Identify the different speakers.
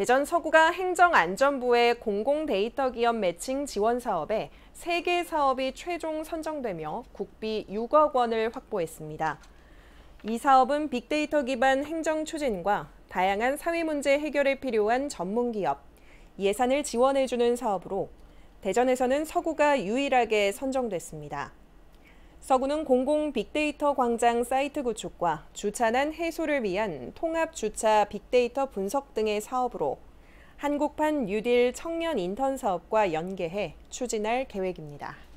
Speaker 1: 대전 서구가 행정안전부의 공공 데이터 기업 매칭 지원 사업에 3개 사업이 최종 선정되며 국비 6억 원을 확보했습니다. 이 사업은 빅데이터 기반 행정 추진과 다양한 사회 문제 해결에 필요한 전문 기업, 예산을 지원해주는 사업으로 대전에서는 서구가 유일하게 선정됐습니다. 서구는 공공 빅데이터 광장 사이트 구축과 주차난 해소를 위한 통합 주차 빅데이터 분석 등의 사업으로 한국판 뉴딜 청년 인턴 사업과 연계해 추진할 계획입니다.